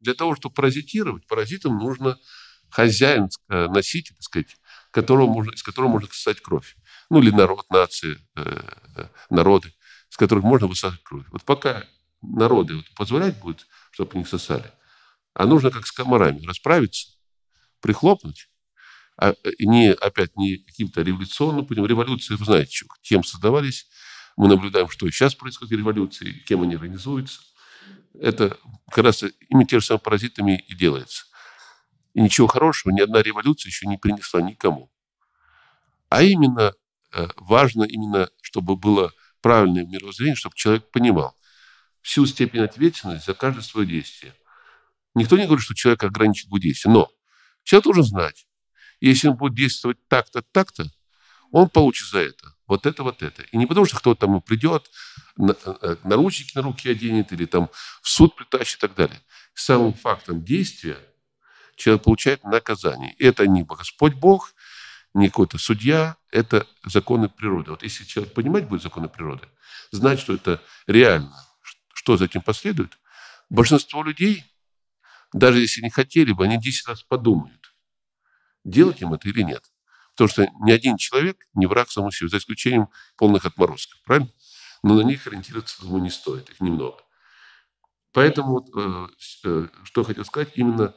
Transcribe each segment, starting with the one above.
Для того, чтобы паразитировать, паразитам нужно хозяин, носитель, так сказать, которого можно, из которого можно высосать кровь. Ну, или народ, нации, э, э, народы, с которых можно высосать кровь. Вот пока народы вот позволять будут, чтобы не сосали, а нужно как с комарами расправиться, прихлопнуть, а э, не, опять, не каким-то революционным путем. Революции, вы знаете, чем создавались. Мы наблюдаем, что сейчас происходит революции, кем они организуются это как раз ими те же самые паразитами и делается. И ничего хорошего ни одна революция еще не принесла никому. А именно э, важно именно, чтобы было правильное мировоззрение, чтобы человек понимал всю степень ответственности за каждое свое действие. Никто не говорит, что человек ограничит будет действие, но человек должен знать, если он будет действовать так-то, так-то, он получит за это. Вот это, вот это. И не потому, что кто-то там придет, э, э, наручники на руки оденет или там в суд притащит и так далее. Самым фактом действия человек получает наказание. Это не Господь Бог, не какой-то судья, это законы природы. Вот если человек понимать будет законы природы, знать, что это реально, что за этим последует, большинство людей, даже если не хотели бы, они 10 раз подумают, делать им это или нет. Потому что ни один человек не враг самому себе, за исключением полных отморозков, правильно? Но на них ориентироваться, думаю, не стоит, их немного. Поэтому, вот э, э, что хотел сказать, именно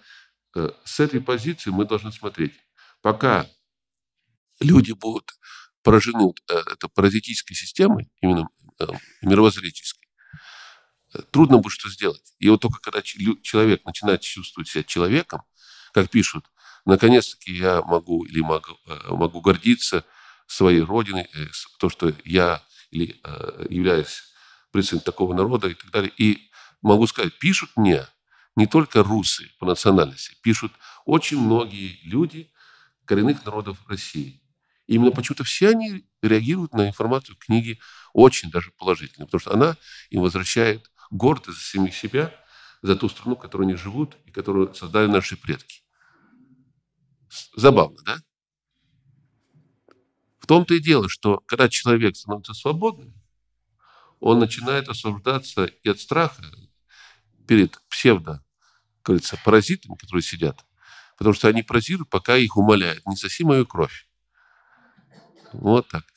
э, с этой позиции мы должны смотреть. Пока люди будут поражены этой паразитической системой, именно мировоззренческой, трудно будет что сделать. И вот только когда человек начинает чувствовать себя человеком, как пишут, Наконец-таки я могу или могу, э, могу гордиться своей родиной, э, то, что я или, э, являюсь представителем такого народа и так далее. И могу сказать, пишут мне не только русы по национальности, пишут очень многие люди коренных народов России. именно почему-то все они реагируют на информацию книги очень даже положительно, потому что она им возвращает гордость за самих себя, за ту страну, в которой они живут и которую создали наши предки. Забавно, да? В том-то и дело, что когда человек становится свободным, он начинает освобождаться и от страха перед псевдо, как говорится, паразитами, которые сидят. Потому что они паразируют, пока их умоляют. Не соси мою кровь. Вот так.